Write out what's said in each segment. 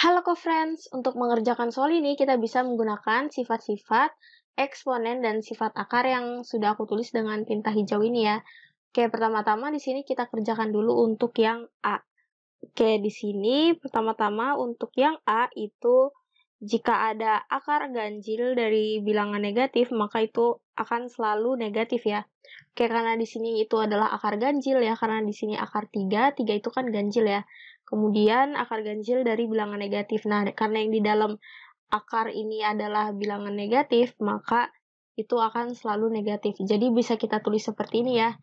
Halo co-friends, untuk mengerjakan soal ini kita bisa menggunakan sifat-sifat eksponen dan sifat akar yang sudah aku tulis dengan tinta hijau ini ya. Oke, pertama-tama di sini kita kerjakan dulu untuk yang A. Oke, di sini pertama-tama untuk yang A itu jika ada akar ganjil dari bilangan negatif, maka itu akan selalu negatif ya. Oke, karena di sini itu adalah akar ganjil ya, karena di sini akar 3, 3 itu kan ganjil ya. Kemudian akar ganjil dari bilangan negatif. Nah, karena yang di dalam akar ini adalah bilangan negatif, maka itu akan selalu negatif. Jadi bisa kita tulis seperti ini ya.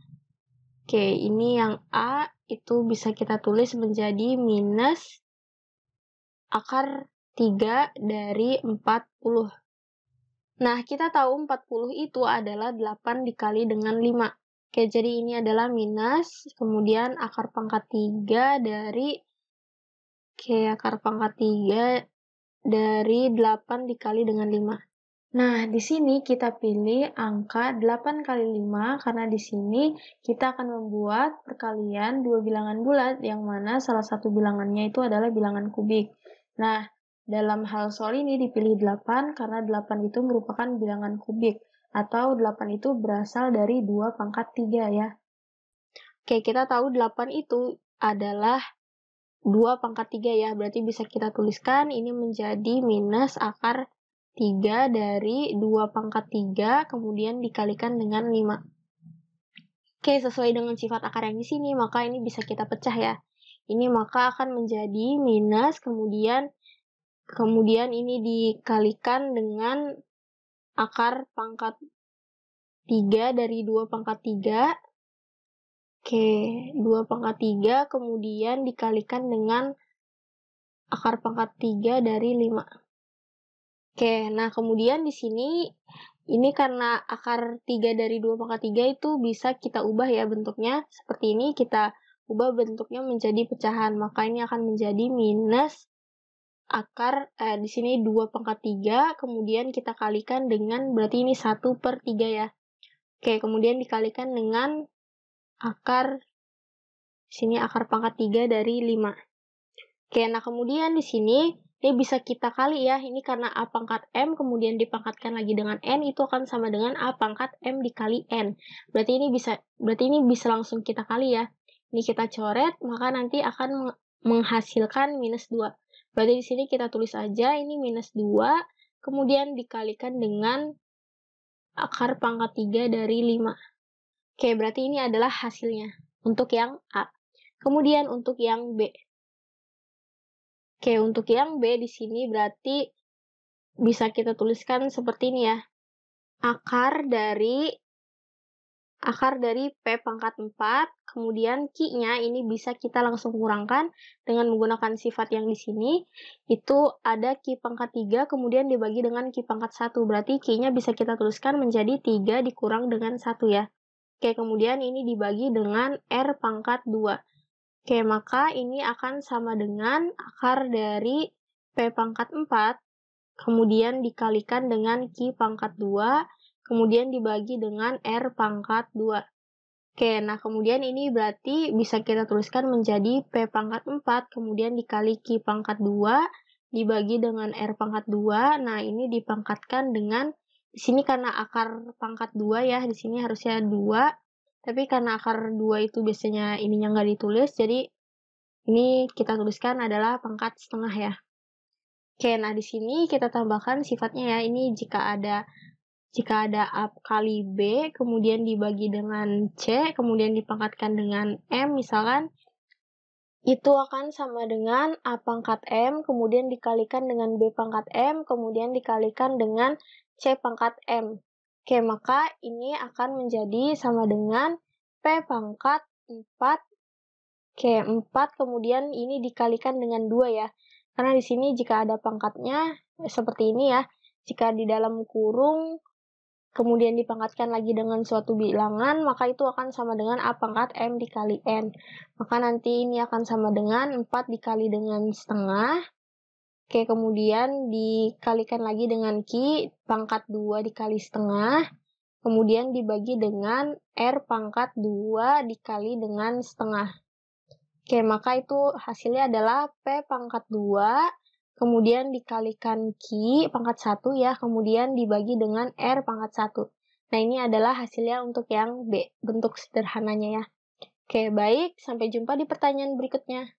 Oke, ini yang A itu bisa kita tulis menjadi minus akar 3 dari 40. Nah, kita tahu 40 itu adalah 8 dikali dengan 5. Oke, jadi ini adalah minus, kemudian akar pangkat 3 dari kayak pangkat 3 dari 8 dikali dengan 5. Nah, di sini kita pilih angka 8 kali 5 karena di sini kita akan membuat perkalian dua bilangan bulat yang mana salah satu bilangannya itu adalah bilangan kubik. Nah, dalam hal soal ini dipilih 8 karena 8 itu merupakan bilangan kubik atau 8 itu berasal dari 2 pangkat 3 ya. Oke, kita tahu 8 itu adalah 2 pangkat 3 ya, berarti bisa kita tuliskan ini menjadi minus akar 3 dari 2 pangkat 3, kemudian dikalikan dengan 5. Oke, sesuai dengan sifat akar yang di sini, maka ini bisa kita pecah ya. Ini maka akan menjadi minus, kemudian kemudian ini dikalikan dengan akar pangkat 3 dari 2 pangkat 3, Oke, 2 pangkat 3 kemudian dikalikan dengan akar pangkat 3 dari 5. Oke, nah kemudian di sini ini karena akar 3 dari 2 pangkat 3 itu bisa kita ubah ya bentuknya. Seperti ini kita ubah bentuknya menjadi pecahan, maka ini akan menjadi minus akar eh, di sini 2 pangkat 3, kemudian kita kalikan dengan berarti ini 1 per 3 ya. Oke, kemudian dikalikan dengan akar sini akar pangkat 3 dari 5. Oke, nah kemudian di sini ini bisa kita kali ya, ini karena A pangkat M kemudian dipangkatkan lagi dengan N itu akan sama dengan A pangkat M dikali N. Berarti ini bisa berarti ini bisa langsung kita kali ya. Ini kita coret, maka nanti akan menghasilkan minus 2. Berarti di sini kita tulis aja ini minus 2, kemudian dikalikan dengan akar pangkat 3 dari 5. Oke, berarti ini adalah hasilnya untuk yang A. Kemudian untuk yang B. Oke, untuk yang B di sini berarti bisa kita tuliskan seperti ini ya. Akar dari akar dari P pangkat 4, kemudian Q-nya ini bisa kita langsung kurangkan dengan menggunakan sifat yang di sini. Itu ada Q pangkat 3, kemudian dibagi dengan Q pangkat 1. Berarti Q-nya bisa kita tuliskan menjadi 3 dikurang dengan 1 ya. Oke, kemudian ini dibagi dengan R pangkat 2. Oke, maka ini akan sama dengan akar dari P pangkat 4, kemudian dikalikan dengan Q pangkat 2, kemudian dibagi dengan R pangkat 2. Oke, nah kemudian ini berarti bisa kita tuliskan menjadi P pangkat 4, kemudian dikali Q pangkat 2, dibagi dengan R pangkat 2, nah ini dipangkatkan dengan di sini karena akar pangkat dua ya di sini harusnya dua tapi karena akar dua itu biasanya ininya nggak ditulis jadi ini kita tuliskan adalah pangkat setengah ya oke nah di sini kita tambahkan sifatnya ya ini jika ada jika ada A kali B, kemudian dibagi dengan C, kemudian dipangkatkan dengan M, misalkan itu akan sama dengan A pangkat M, kemudian dikalikan dengan B pangkat M, kemudian dikalikan dengan C pangkat M. Oke, maka ini akan menjadi sama dengan P pangkat 4. Oke, 4 kemudian ini dikalikan dengan 2 ya. Karena di sini jika ada pangkatnya seperti ini ya. Jika di dalam kurung kemudian dipangkatkan lagi dengan suatu bilangan, maka itu akan sama dengan A pangkat M dikali N. Maka nanti ini akan sama dengan 4 dikali dengan setengah. Oke, kemudian dikalikan lagi dengan Q pangkat 2 dikali setengah. Kemudian dibagi dengan R pangkat 2 dikali dengan setengah. Oke, maka itu hasilnya adalah P pangkat 2 kemudian dikalikan Q pangkat 1 ya, kemudian dibagi dengan R pangkat 1. Nah, ini adalah hasilnya untuk yang B, bentuk sederhananya ya. Oke, baik. Sampai jumpa di pertanyaan berikutnya.